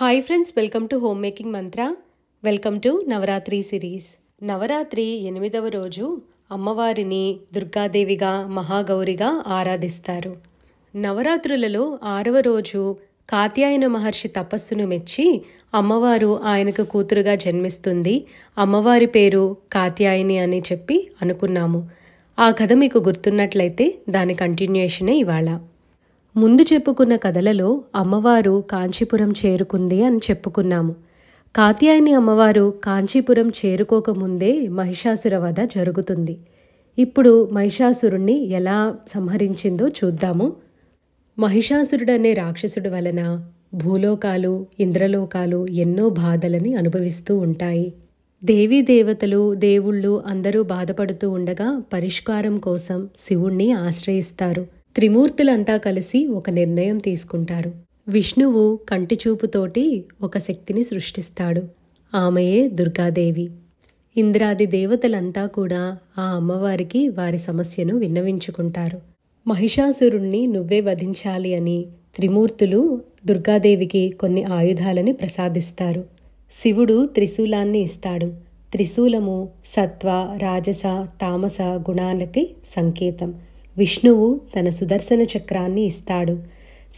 hi friends welcome to home making Mantra welcome to Navaratri series Navaratri ఎనిమిదవ రోజు అమ్మవారిని దుర్గాదేవిగా మహాగౌరిగా ఆరాధిస్తారు నవరాత్రులలో ఆరవ రోజు కాత్యాయన మహర్షి తపస్సును మెచ్చి అమ్మవారు ఆయనకు కూతురుగా జన్మిస్తుంది అమ్మవారి పేరు కాత్యాయని అని చెప్పి అనుకున్నాము ఆ కథ మీకు గుర్తున్నట్లయితే దాని కంటిన్యూషనే ఇవాళ ముందు చెప్పుకున్న కథలలో అమ్మవారు కాంచీపురం చేరుకుంది అని చెప్పుకున్నాము కాత్యాయని అమ్మవారు కాంచీపురం చేరుకోకముందే వధ జరుగుతుంది ఇప్పుడు మహిషాసురుణ్ణి ఎలా సంహరించిందో చూద్దాము మహిషాసురుడనే రాక్షసుడు వలన భూలోకాలు ఇంద్రలోకాలు ఎన్నో బాధలని అనుభవిస్తూ ఉంటాయి దేవీ దేవతలు దేవుళ్ళు అందరూ బాధపడుతూ ఉండగా పరిష్కారం కోసం శివుణ్ణి ఆశ్రయిస్తారు త్రిమూర్తులంతా కలిసి ఒక నిర్ణయం తీసుకుంటారు విష్ణువు కంటిచూపుతోటి ఒక శక్తిని సృష్టిస్తాడు ఆమెయే దుర్గాదేవి ఇంద్రాది దేవతలంతా కూడా ఆ అమ్మవారికి వారి సమస్యను విన్నవించుకుంటారు మహిషాసురుణ్ణి నువ్వే వధించాలి అని త్రిమూర్తులు దుర్గాదేవికి కొన్ని ఆయుధాలని ప్రసాదిస్తారు శివుడు త్రిశూలాన్ని ఇస్తాడు త్రిశూలము సత్వ రాజస తామస గుణాలకి సంకేతం విష్ణువు తన సుదర్శన చక్రాన్ని ఇస్తాడు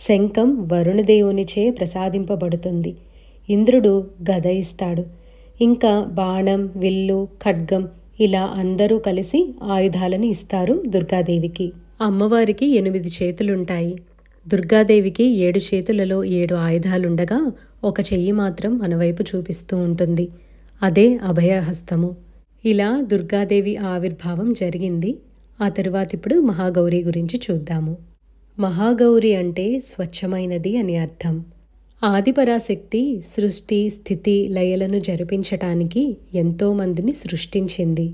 శంఖం వరుణదేవునిచే ప్రసాదింపబడుతుంది ఇంద్రుడు గద ఇస్తాడు ఇంకా బాణం విల్లు ఖడ్గం ఇలా అందరూ కలిసి ఆయుధాలను ఇస్తారు దుర్గాదేవికి అమ్మవారికి ఎనిమిది చేతులుంటాయి దుర్గాదేవికి ఏడు చేతులలో ఏడు ఆయుధాలుండగా ఒక చెయ్యి మాత్రం మనవైపు చూపిస్తూ ఉంటుంది అదే అభయహస్తము ఇలా దుర్గాదేవి ఆవిర్భావం జరిగింది ఆ తరువాత ఇప్పుడు మహాగౌరి గురించి చూద్దాము మహాగౌరి అంటే స్వచ్ఛమైనది అని అర్థం ఆదిపరాశక్తి సృష్టి స్థితి లయలను జరిపించటానికి ఎంతోమందిని సృష్టించింది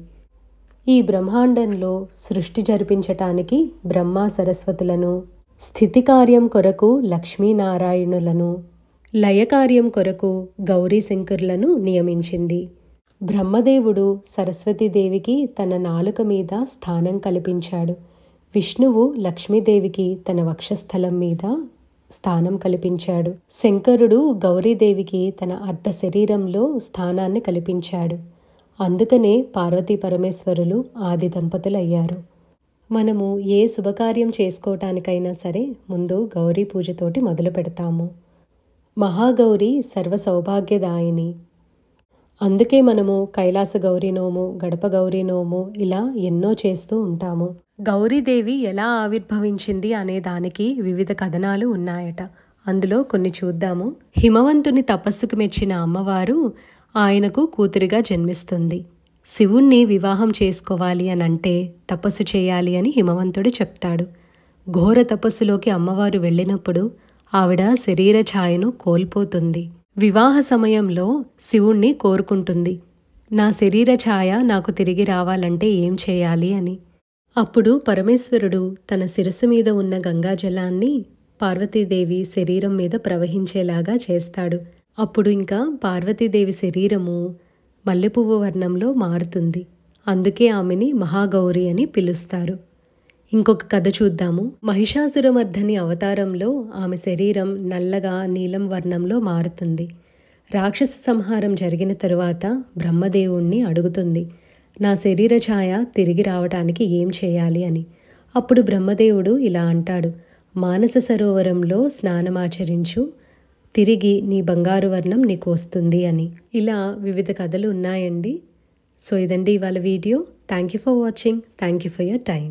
ఈ బ్రహ్మాండంలో సృష్టి జరిపించటానికి బ్రహ్మ సరస్వతులను స్థితి కార్యం కొరకు లక్ష్మీనారాయణులను లయకార్యం కొరకు గౌరీ నియమించింది బ్రహ్మదేవుడు సరస్వతీదేవికి తన నాలుక మీద స్థానం కల్పించాడు విష్ణువు లక్ష్మీదేవికి తన వక్షస్థలం మీద స్థానం కల్పించాడు శంకరుడు గౌరీదేవికి తన అర్ధ శరీరంలో స్థానాన్ని కల్పించాడు అందుకనే పార్వతీ పరమేశ్వరులు ఆది దంపతులయ్యారు మనము ఏ శుభకార్యం చేసుకోవటానికైనా సరే ముందు గౌరీ పూజతోటి మొదలు పెడతాము మహాగౌరి సర్వ సౌభాగ్యదాయిని అందుకే మనము కైలాస గౌరీ నోము గడప గౌరీ నోము ఇలా ఎన్నో చేస్తూ ఉంటాము గౌరీదేవి ఎలా ఆవిర్భవించింది అనే దానికి వివిధ కథనాలు ఉన్నాయట అందులో కొన్ని చూద్దాము హిమవంతుని తపస్సుకు మెచ్చిన అమ్మవారు ఆయనకు కూతురిగా జన్మిస్తుంది శివుణ్ణి వివాహం చేసుకోవాలి అని అంటే తపస్సు చేయాలి అని హిమవంతుడు చెప్తాడు ఘోర తపస్సులోకి అమ్మవారు వెళ్ళినప్పుడు ఆవిడ శరీర ఛాయను కోల్పోతుంది వివాహ సమయంలో శివుణ్ణి కోరుకుంటుంది నా శరీర ఛాయ నాకు తిరిగి రావాలంటే ఏం చేయాలి అని అప్పుడు పరమేశ్వరుడు తన శిరస్సు మీద ఉన్న గంగాజలాన్ని పార్వతీదేవి శరీరం మీద ప్రవహించేలాగా చేస్తాడు అప్పుడు ఇంకా పార్వతీదేవి శరీరము మల్లెపువ్వు వర్ణంలో మారుతుంది అందుకే ఆమెని మహాగౌరి అని పిలుస్తారు ఇంకొక కథ చూద్దాము మహిషాసురమర్ధని అవతారంలో ఆమె శరీరం నల్లగా నీలం వర్ణంలో మారుతుంది రాక్షస సంహారం జరిగిన తరువాత బ్రహ్మదేవుణ్ణి అడుగుతుంది నా శరీర ఛాయ తిరిగి రావటానికి ఏం చేయాలి అని అప్పుడు బ్రహ్మదేవుడు ఇలా అంటాడు మానస సరోవరంలో స్నానమాచరించు తిరిగి నీ బంగారు వర్ణం నీకు వస్తుంది అని ఇలా వివిధ కథలు ఉన్నాయండి సో ఇదండి ఇవాళ video thank you for watching thank you for your time